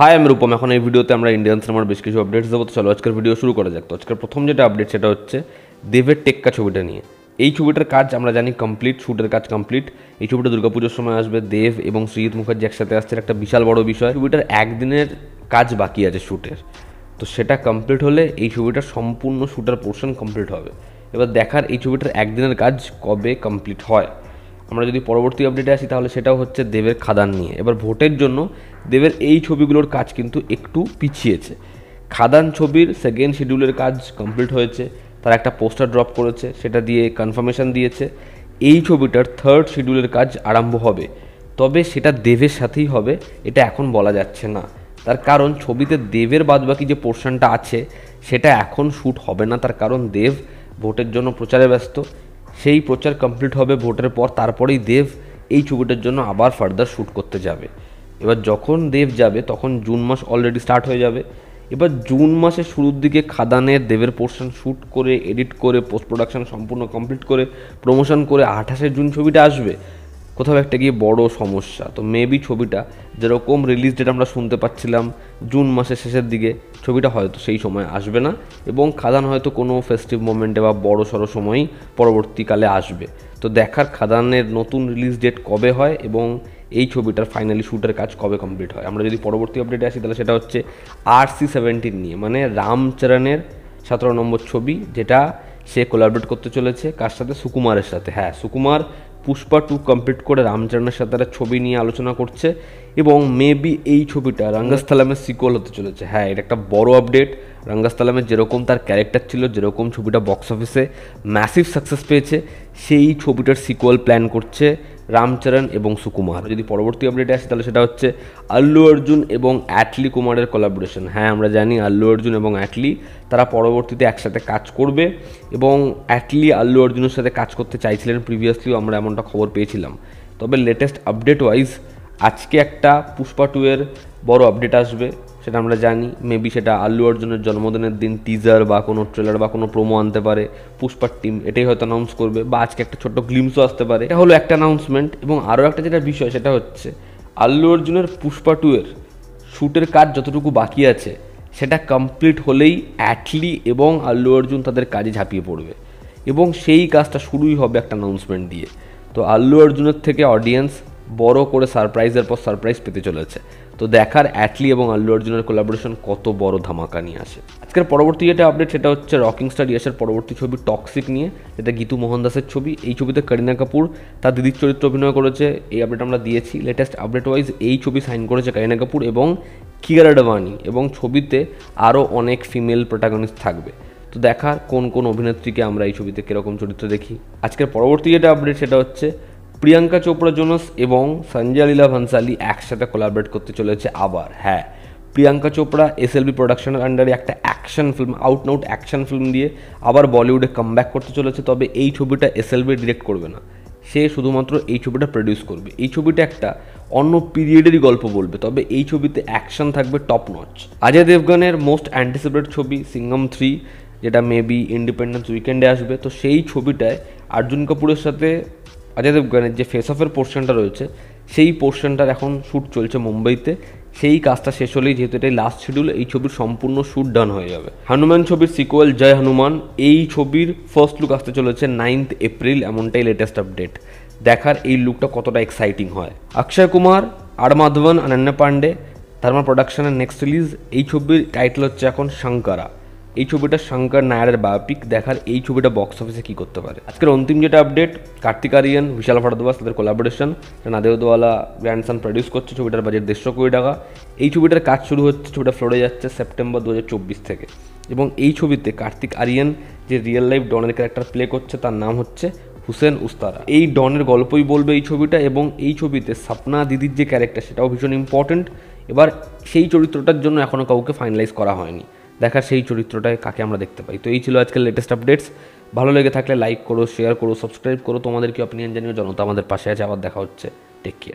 high আমি রূপম এখন এই ভিডিওতে আমরা ইন্ডিয়ান সিনেমার বেশ কিছু আপডেটস দেবো তো চলো আজকের ভিডিও শুরু করা যাক তো আজকের প্রথম যেটা আপডেট সেটা হচ্ছে দেবের টেক্কা ছবিটা নিয়ে এই ছবিটার কাজ আমরা জানি কমপ্লিট শ্যুটের কাজ কমপ্লিট এই ছবিটা দুর্গাপুজোর সময় আসবে দেব এবং শ্রীজিৎ মুখার্জি একসাথে আসছে একটা বিশাল বড় বিষয় ছবিটার একদিনের কাজ বাকি আছে শ্যুটের তো সেটা কমপ্লিট হলে এই ছবিটার সম্পূর্ণ শ্যুটার পোর্শন কমপ্লিট হবে এবার দেখার এই ছবিটার একদিনের কাজ কবে কমপ্লিট হয় আমরা যদি পরবর্তী আপডেটে আসি তাহলে সেটাও হচ্ছে দেবের খাদান নিয়ে এবার ভোটের জন্য দেবের এই ছবিগুলোর কাজ কিন্তু একটু পিছিয়েছে খাদান ছবির সেকেন্ড শিডিউলের কাজ কমপ্লিট হয়েছে তারা একটা পোস্টার ড্রপ করেছে সেটা দিয়ে কনফার্মেশন দিয়েছে এই ছবিটার থার্ড শিডিউলের কাজ আরম্ভ হবে তবে সেটা দেবের সাথেই হবে এটা এখন বলা যাচ্ছে না তার কারণ ছবিতে দেবের বাদবাকি যে পোর্শনটা আছে সেটা এখন শ্যুট হবে না তার কারণ দেব ভোটের জন্য প্রচারে ব্যস্ত সেই প্রচার কমপ্লিট হবে ভোটের পর তারপরেই দেব এই ছবিটার জন্য আবার ফার্দার শ্যুট করতে যাবে এবার যখন দেব যাবে তখন জুন মাস অলরেডি স্টার্ট হয়ে যাবে এবার জুন মাসের শুরুর দিকে খাদানের দেবের পোর্শন শ্যুট করে এডিট করে পোস্ট প্রোডাকশন সম্পূর্ণ কমপ্লিট করে প্রমোশন করে আঠাশে জুন ছবিটা আসবে কোথাও একটা গিয়ে বড় সমস্যা তো মেবি ছবিটা যেরকম রিলিজ ডেট আমরা শুনতে পাচ্ছিলাম জুন মাসের শেষের দিকে ছবিটা হয়তো সেই সময় আসবে না এবং খাদান হয়তো কোনো ফেস্টিভ মোমেন্টে বা বড় সড়ো সময়ই পরবর্তীকালে আসবে তো দেখার খাদানের নতুন রিলিজ ডেট কবে হয় এবং এই ছবিটার ফাইনালি শ্যুটের কাজ কবে কমপ্লিট হয় আমরা যদি পরবর্তী আপডেটে আসি তাহলে সেটা হচ্ছে আর সি সেভেন্টিন নিয়ে মানে রামচরণের সতেরো নম্বর ছবি যেটা সে কোলাবরেট করতে চলেছে কার সাথে সুকুমারের সাথে হ্যাঁ সুকুমার পুষ্পা টু কমপ্লিট করে রামচরণের সাথে একটা ছবি নিয়ে আলোচনা করছে এবং মেবি এই ছবিটা রাঙ্গাস্থালামের সিকোয়াল হতে চলেছে হ্যাঁ এটা একটা বড় আপডেট রাঙ্গাস্থালামের যেরকম তার ক্যারেক্টার ছিল যেরকম ছবিটা বক্স অফিসে ম্যাসিভ সাকসেস পেয়েছে সেই ছবিটার সিকোয়াল প্ল্যান করছে রামচরণ এবং সুকুমার যদি পরবর্তী আপডেট আসে তাহলে সেটা হচ্ছে আল্লু অর্জুন এবং অ্যাটলি কুমারের কোলাবোরেশন হ্যাঁ আমরা জানি আল্লু অর্জুন এবং অ্যাটলি তারা পরবর্তীতে একসাথে কাজ করবে এবং অ্যাটলি আল্লু অর্জুনের সাথে কাজ করতে চাইছিলেন প্রিভিয়াসলিও আমরা এমনটা খবর পেয়েছিলাম তবে লেটেস্ট আপডেট ওয়াইজ আজকে একটা পুষ্পা টু এর বড় আপডেট আসবে সেটা আমরা জানি মেবি সেটা আল্লু অর্জুনের জন্মদিনের দিন টিজার বা কোনো ট্রেলার বা কোনো প্রোমো আনতে পারে পুষ্পার টিম এটাই হয়তো অ্যানাউন্স করবে বা আজকে একটা ছোট্ট গ্লিমসও আসতে পারে এটা হলো একটা অ্যানাউন্সমেন্ট এবং আরও একটা যেটা বিষয় সেটা হচ্ছে আল্লু অর্জুনের পুষ্পা টু এর শ্যুটের কাজ যতটুকু বাকি আছে সেটা কমপ্লিট হলেই অ্যাটলি এবং আল্লু অর্জুন তাদের কাজে ঝাঁপিয়ে পড়বে এবং সেই কাজটা শুরুই হবে একটা অ্যানাউন্সমেন্ট দিয়ে তো আল্লু অর্জুনের থেকে অডিয়েন্স বড় করে সারপ্রাইজের পর সারপ্রাইজ পেতে চলেছে তো দেখার অ্যাটলি এবং আল্লু অর্জুনের কোলাবোরেশন কত বড় ধামাকা নিয়ে আসে আজকের পরবর্তী যেটা আপডেট সেটা হচ্ছে রকিং স্টার ইয়াসের পরবর্তী ছবি টক্সিক নিয়ে যেটা গীতু মোহন দাসের ছবি এই ছবিতে করিনা কাপুর তার দিদির চরিত্র অভিনয় করেছে এই আপডেট আমরা দিয়েছি লেটেস্ট আপডেট ওয়াইজ এই ছবি সাইন করেছে করিনা কাপুর এবং কিয়ার ডাভানি এবং ছবিতে আরও অনেক ফিমেল প্রোটাগনিস্ট থাকবে তো দেখার কোন কোন অভিনেত্রীকে আমরা এই ছবিতে কীরকম চরিত্র দেখি আজকের পরবর্তী যেটা আপডেট সেটা হচ্ছে প্রিয়াঙ্কা চোপড়া জোনস এবং সঞ্জয় লীলা ভানসালি একসাথে কোলাবরেট করতে চলেছে আবার হ্যাঁ প্রিয়াঙ্কা চোপড়া এস এলবি প্রোডাকশনের আন্ডারে একটা action film out and out action film দিয়ে আবার বলিউডে ব্যাক করতে চলেছে তবে এই ছবিটা এস এলবি ডিরেক্ট করবে না সে শুধুমাত্র এই ছবিটা প্রডিউস করবে এই ছবিটা একটা অন্য পিরিয়ডেরই গল্প বলবে তবে এই ছবিতে অ্যাকশন থাকবে টপ নচ অজয় দেবগনের মোস্ট অ্যান্টিসিপেট ছবি সিঙ্গম থ্রি যেটা মেবি ইন্ডিপেন্ডেন্স উইকেন্ডে আসবে তো সেই ছবিটায় অর্জুন কাপুরের সাথে অজয় দেবগানের যে ফেস অফের পোর্শনটা রয়েছে সেই পোর্শনটার এখন শ্যুট চলছে মুম্বাইতে সেই কাজটা শেষ হলেই যেহেতু এটাই লাস্ট শিডিউল এই ছবির সম্পূর্ণ শ্যুট ডান হয়ে যাবে হনুমান ছবির সিকোয়েল জয় হনুমান এই ছবির ফার্স্ট লুক আসতে চলেছে নাইন্থ এপ্রিল এমনটাই লেটেস্ট আপডেট দেখার এই লুকটা কতটা এক্সাইটিং হয় অক্ষয় কুমার আর মাধবন অনন্য পাণ্ডে ধর্মা প্রোডাকশনের নেক্সট রিলিজ এই ছবির টাইটেল হচ্ছে এখন শঙ্করা এই ছবিটা শঙ্কর নায়ারের বায়োপিক দেখার এই ছবিটা বক্স অফিসে কী করতে পারে আজকের অন্তিম যেটা আপডেট কার্তিক আরিয়ান বিশাল ভারদ্বাস তাদের কোলাবোরেশন নাদেওদওয়ালা গ্র্যান্ডসান প্রডিউস করছে ছবিটার বাজেট দেড়শো কোটি টাকা এই ছবিটার কাজ শুরু হচ্ছে ছবিটা ফ্লোরে যাচ্ছে সেপ্টেম্বর দু থেকে এবং এই ছবিতে কার্তিক আরিয়ান যে রিয়েল লাইফ ডনের ক্যারেক্টার প্লে করছে তার নাম হচ্ছে হুসেন উস্তারা এই ডনের গল্পই বলবে এই ছবিটা এবং এই ছবিতে সাপনা দিদির যে ক্যারেক্টার সেটাও ভীষণ ইম্পর্ট্যান্ট এবার সেই চরিত্রটার জন্য এখনও কাউকে ফাইনালাইজ করা হয়নি দেখার সেই চরিত্রটায় কাকে আমরা দেখতে পাই তো এই ছিল আজকের লেটেস্ট আপডেটস ভালো লেগে থাকলে লাইক করো শেয়ার করো সাবস্ক্রাইব করো তোমাদের কি অপিনিয়ন জানিও জনতা আমাদের পাশে আছে আবার দেখা হচ্ছে টেক কেয়ার